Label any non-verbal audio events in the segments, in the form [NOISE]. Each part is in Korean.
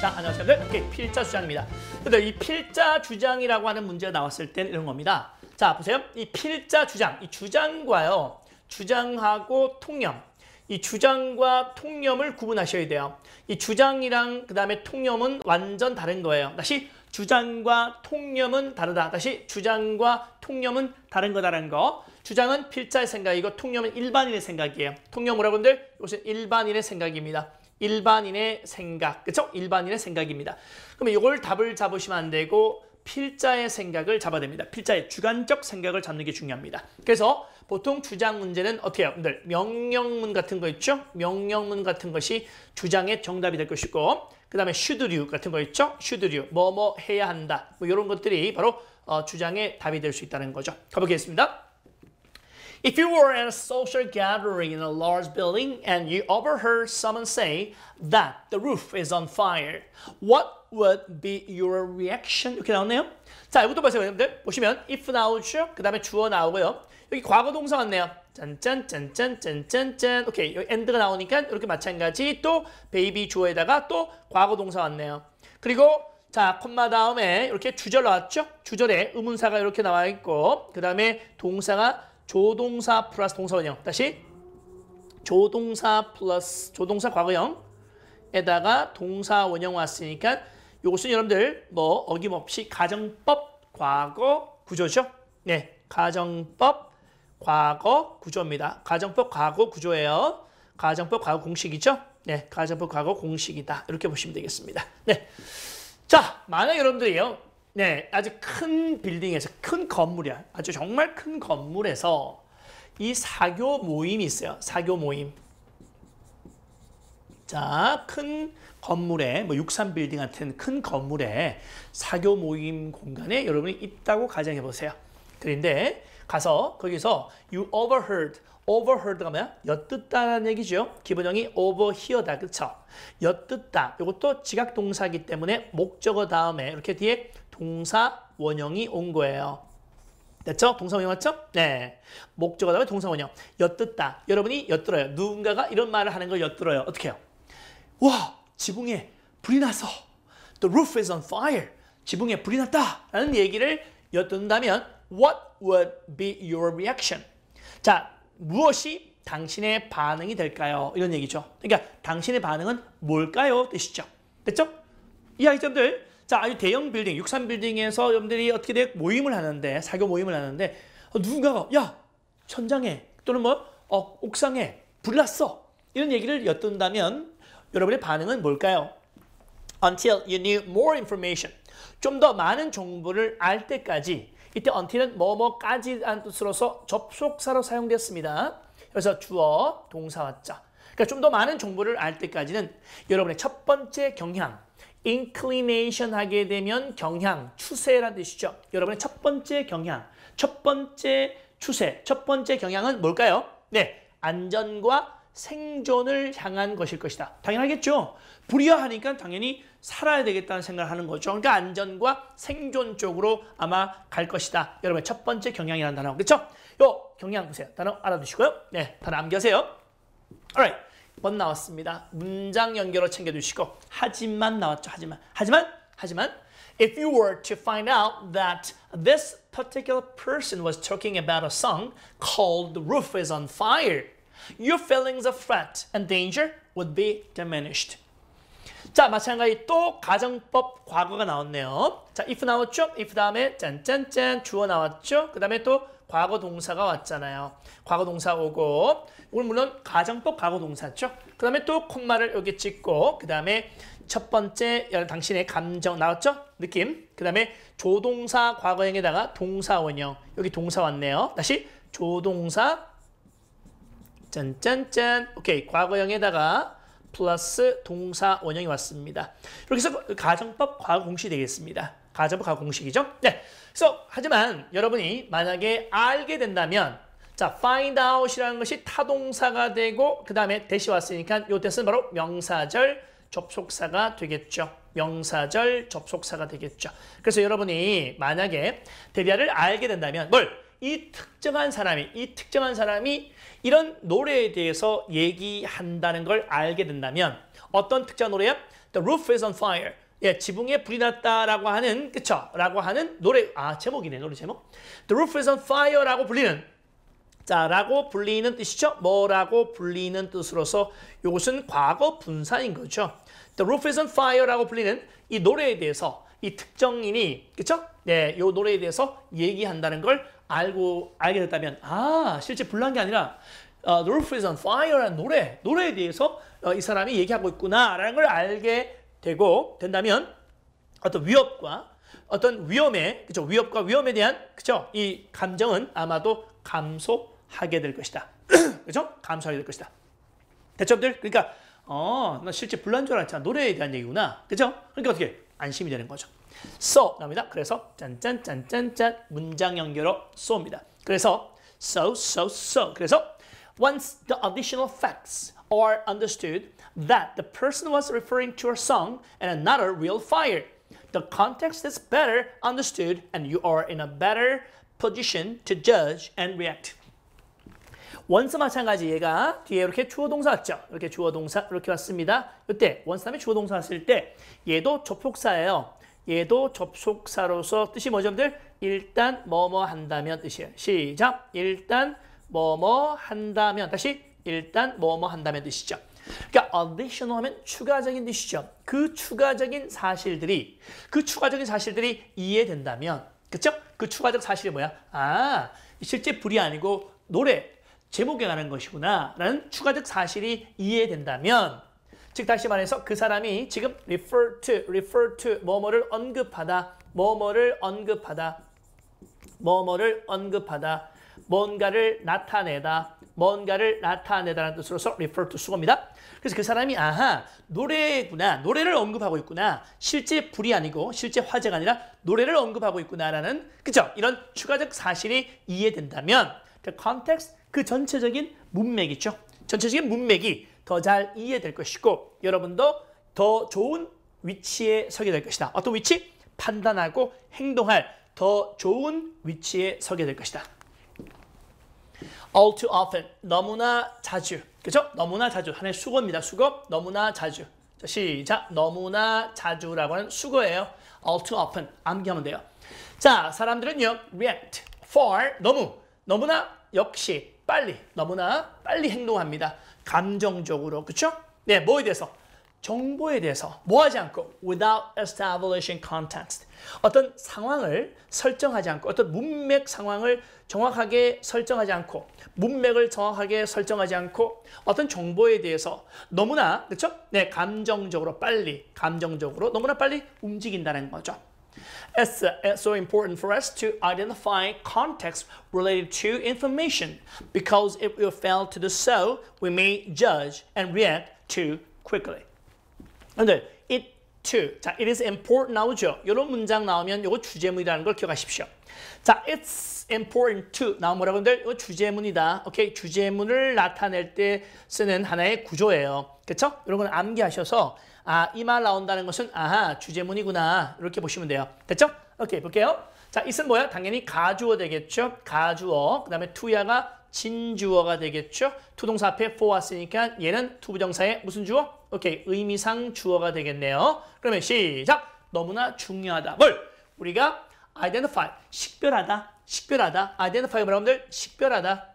자, 안녕하세요. 여러분들. 네, 필자 주장입니다. 근데 이 필자 주장이라고 하는 문제가 나왔을 땐 이런 겁니다. 자, 보세요. 이 필자 주장, 이 주장과요. 주장하고 통념. 이 주장과 통념을 구분하셔야 돼요. 이 주장이랑 그 다음에 통념은 완전 다른 거예요. 다시 주장과 통념은 다르다. 다시 주장과 통념은 다른 거다라는 거. 주장은 필자의 생각이고 통념은 일반인의 생각이에요. 통념 뭐라고 하는데? 이것은 일반인의 생각입니다. 일반인의 생각, 그렇죠? 일반인의 생각입니다. 그러면 이걸 답을 잡으시면 안 되고 필자의 생각을 잡아야 됩니다. 필자의 주관적 생각을 잡는 게 중요합니다. 그래서 보통 주장 문제는 어떻게 해요? 여러분들 명령문 같은 거 있죠? 명령문 같은 것이 주장의 정답이 될 것이고 그 다음에 슈드류 같은 거 있죠? 슈드류, 뭐뭐 뭐 해야 한다. 뭐 이런 것들이 바로 어, 주장의 답이 될 수 있다는 거죠. 가보겠습니다. If you were at a social gathering in a large building and you overheard someone say that the roof is on fire, what would be your reaction? 이렇게 나왔네요. 자, 이것도 보세요, 여러분들. 보시면 if 나오죠? 그 다음에 주어 나오고요. 여기 과거 동사 왔네요. 짠짠짠짠짠짠짠 오케이, 여기 end가 나오니까 이렇게 마찬가지 또 베이비 주어에다가 또 과거 동사 왔네요. 그리고 자, 콤마 다음에 이렇게 주절 나왔죠? 주절에 의문사가 이렇게 나와 있고 그 다음에 동사가 조동사 플러스 동사원형. 다시 조동사 플러스 조동사 과거형에다가 동사 원형 왔으니까 요것은 여러분들 뭐 어김없이 가정법 과거 구조죠. 네, 가정법 과거 구조입니다. 가정법 과거 구조예요. 가정법 과거 공식이죠. 네, 가정법 과거 공식이다. 이렇게 보시면 되겠습니다. 네, 자 만약 여러분들이요 네, 아주 큰 빌딩에서 큰 건물이야. 아주 정말 큰 건물에서 이 사교 모임이 있어요. 사교 모임. 자, 큰 건물에 뭐 63빌딩 같은 큰 건물에 사교 모임 공간에 여러분이 있다고 가정해 보세요. 그런데 가서 거기서 you overheard overheard가 뭐야? 엿듣다라는 얘기죠. 기본형이 overhear다. 그쵸? 엿듣다. 이것도 지각 동사이기 때문에 목적어 다음에 이렇게 뒤에 동사 원형이 온 거예요. 됐죠? 동사 원형 맞죠? 네. 목적어 다음에 동사 원형. 엿듣다. 여러분이 엿들어요. 누군가가 이런 말을 하는 걸 엿들어요. 어떻게 해요? 와! 지붕에 불이 났어. The roof is on fire. 지붕에 불이 났다. 라는 얘기를 엿듣는다면 What would be your reaction? 자, 무엇이 당신의 반응이 될까요? 이런 얘기죠. 그러니까 당신의 반응은 뭘까요? 뜻이죠. 됐죠? 이 아이템들 자, 아주 대형 빌딩, 63 빌딩에서 여러분들이 어떻게 돼 모임을 하는데, 사교 모임을 하는데 어, 누군가가 야, 천장에 또는 뭐 어, 옥상에 불 났어. 이런 얘기를 엿둔다면 여러분의 반응은 뭘까요? Until you knew more information. 좀 더 많은 정보를 알 때까지 이때 until은 뭐뭐까지라는 뜻으로서 접속사로 사용됐습니다. 그래서 주어, 동사왔 자. 그러니까 좀 더 많은 정보를 알 때까지는 여러분의 첫 번째 경향, inclination 하게 되면 경향, 추세란 뜻이죠. 여러분의 첫 번째 경향, 첫 번째 추세, 첫 번째 경향은 뭘까요? 네, 안전과 생존을 향한 것일 것이다. 당연하겠죠. 불이하니까 당연히 살아야 되겠다는 생각을 하는 거죠. 그러니까 안전과 생존 쪽으로 아마 갈 것이다. 여러분의 첫 번째 경향이라는 단어. 그렇죠? 요 경향 보세요. 단어 알아두시고요. 네, 단어 남겨세요. Alright. 번 나왔습니다. 문장 연결어 챙겨주시고 하지만 나왔죠. 하지만 하지만 하지만 If you were to find out that this particular person was talking about a song called The Roof is on Fire, your feelings of threat and danger would be diminished. 자, 마찬가지 또 가정법 과거가 나왔네요. 자, if 나왔죠? if 다음에 짠짠짠 주어 나왔죠? 그 다음에 또 과거 동사가 왔잖아요. 과거 동사 오고 오늘 물론 가정법 과거 동사죠. 그 다음에 또 콤마를 여기 찍고 그 다음에 첫 번째 당신의 감정 나왔죠? 느낌. 그 다음에 조동사 과거형에다가 동사 원형. 여기 동사 왔네요. 다시 조동사 짠짠짠 오케이 과거형에다가 플러스 동사 원형이 왔습니다. 이렇게 해서 그 가정법 과거 공시 되겠습니다. 가제부 가공식이죠. 네. 그래서 하지만 여러분이 만약에 알게 된다면 자, find out이라는 것이 타동사가 되고 그 다음에 대시 왔으니까 요 대신 바로 명사절 접속사가 되겠죠. 명사절 접속사가 되겠죠. 그래서 여러분이 만약에 데리아를 알게 된다면 뭘? 이 특정한 사람이 이 특정한 사람이 이런 노래에 대해서 얘기한다는 걸 알게 된다면 어떤 특정 노래야? The roof is on fire. 예, 지붕에 불이 났다라고 하는 그쵸? 라고 하는 노래 아 제목이네 노래 제목 The roof is on fire라고 불리는 자라고 불리는 뜻이죠. 뭐라고 불리는 뜻으로서 이것은 과거 분사인 거죠. The roof is on fire라고 불리는 이 노래에 대해서 이 특정인이 그쵸? 네, 이 노래에 대해서 얘기한다는 걸 알고 알게 됐다면 아 실제 불난 게 아니라 어, The roof is on fire라는 노래 노래에 대해서 어, 이 사람이 얘기하고 있구나라는 걸 알게 되고 된다면 어떤 위협과 어떤 위험에 그죠 위협과 위험에 대한 그죠 이 감정은 아마도 감소하게 될 것이다 [CLEARS THROAT] 그죠 감소하게 될 것이다 대첩들 그러니까 어나 실제 불난 줄 알았잖아 노래에 대한 얘기구나 그죠 그러니까 어떻게 안심이 되는 거죠 so 나옵니다 그래서 짠짠짠짠짠 문장 연결어 so입니다 그래서 so so so 그래서 once the additional facts are understood that the person was referring to a song and a not h e real fire. The context is better understood and you are in a better position to judge and react. 원스 마찬가지 얘가 뒤에 이렇게 주어 동사 왔죠. 이렇게 주어 동사 이렇게 왔습니다. 이때 원스 다음에 주어 동사 왔을 때 얘도 접속사예요. 얘도 접속사로서 뜻이 뭐죠, 여러분들? 일단 뭐뭐 한다면 뜻이에요. 시작. 일단 뭐뭐 한다면 다시 일단 뭐뭐 한다면 뜻이죠. 그러니까 additional 하면 추가적인 뜻이죠. 그 추가적인 사실들이 그 추가적인 사실들이 이해된다면 그쵸? 그 추가적 사실이 뭐야? 아 실제 불이 아니고 노래 제목에 관한 것이구나 라는 추가적 사실이 이해된다면 즉 다시 말해서 그 사람이 지금 refer to, refer to 뭐뭐를 언급하다 뭐뭐를 언급하다 뭐뭐를 언급하다 뭔가를 나타내다, 뭔가를 나타내다라는 뜻으로서 refer to 수고입니다. 그래서 그 사람이 아하 노래구나, 노래를 언급하고 있구나, 실제 불이 아니고 실제 화재가 아니라 노래를 언급하고 있구나라는 그죠? 이런 추가적 사실이 이해된다면 그 context 그 전체적인 문맥이죠. 전체적인 문맥이 더 잘 이해될 것이고 여러분도 더 좋은 위치에 서게 될 것이다. 어떤 위치? 판단하고 행동할 더 좋은 위치에 서게 될 것이다. all too often 너무나 자주 그죠? 너무나 자주 하나의 수거입니다. 수거 너무나 자주 자, 시작 너무나 자주라고 하는 수거예요. all too often 암기하면 돼요. 자 사람들은요 react for 너무 너무나 역시 빨리 너무나 빨리 행동합니다. 감정적으로 그렇죠? 네 뭐에 대해서 정보에 대해서 뭐 하지 않고 without establishing context 어떤 상황을 설정하지 않고 어떤 문맥 상황을 정확하게 설정하지 않고 문맥을 정확하게 설정하지 않고 어떤 정보에 대해서 너무나 그렇죠? 네, 감정적으로 빨리 감정적으로 너무나 빨리 움직인다는 거죠. It's, it's so important for us to identify context related to information because if we fail to do so, we may judge and react too quickly. 근데 it to. 자, it is important 나오죠. 이런 문장 나오면 이거 주제문이라는 걸 기억하십시오. 자, it's important to 나오면 뭐라고 하는데 이거 주제문이다. 오케이, 주제문을 나타낼 때 쓰는 하나의 구조예요. 그렇죠? 이런 건 암기하셔서 아, 이 말 나온다는 것은 아하, 주제문이구나. 이렇게 보시면 돼요. 됐죠? 오케이, 볼게요. 자, it은 뭐야? 당연히 가주어 되겠죠? 가주어. 그 다음에 to야가 진주어가 되겠죠. 투동사 앞에 for 왔으니까 얘는 투부정사의 무슨 주어? 오케이, 의미상 주어가 되겠네요. 그러면 시작! 너무나 중요하다. 뭘? 우리가 identify, 식별하다, 식별하다. identify 여러분들 식별하다,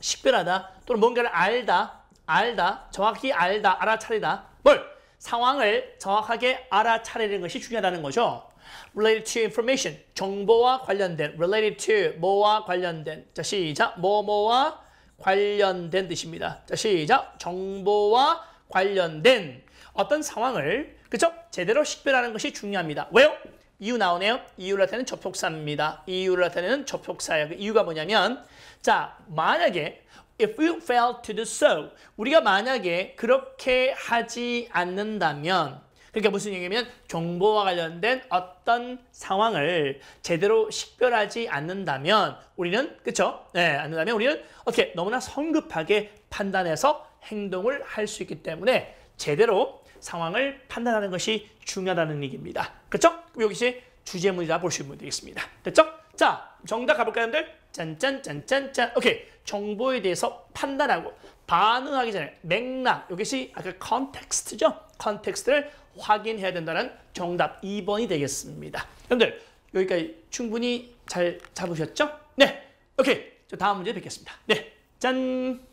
식별하다. 또는 뭔가를 알다, 알다, 정확히 알다, 알아차리다. 뭘? 상황을 정확하게 알아차리는 것이 중요하다는 거죠. related to information, 정보와 관련된, related to, 뭐와 관련된. 자, 시작. 뭐, 뭐와 관련된 뜻입니다. 자, 시작. 정보와 관련된 어떤 상황을, 그쵸? 제대로 식별하는 것이 중요합니다. 왜요? 이유 나오네요. 이유를 나타내는 접속사입니다. 이유를 나타내는 접속사예요. 그 이유가 뭐냐면, 자, 만약에 If you fail to do so, 우리가 만약에 그렇게 하지 않는다면 그러니까 무슨 얘기냐면 정보와 관련된 어떤 상황을 제대로 식별하지 않는다면 우리는 그렇죠? 네, 않는다면 우리는 어떻게 너무나 성급하게 판단해서 행동을 할 수 있기 때문에 제대로 상황을 판단하는 것이 중요하다는 얘기입니다. 그렇죠? 여기서 주제문이라 보시면 되겠습니다. 됐죠? 자, 정답 가볼까요, 여러분들? 짠짠짠짠짠. 오케이. 정보에 대해서 판단하고 반응하기 전에 맥락, 이것이 아까 컨텍스트죠? 컨텍스트를 확인해야 된다는 정답 2번이 되겠습니다. 여러분들 여기까지 충분히 잘 잡으셨죠? 네, 오케이. 저 다음 문제 뵙겠습니다. 네, 짠!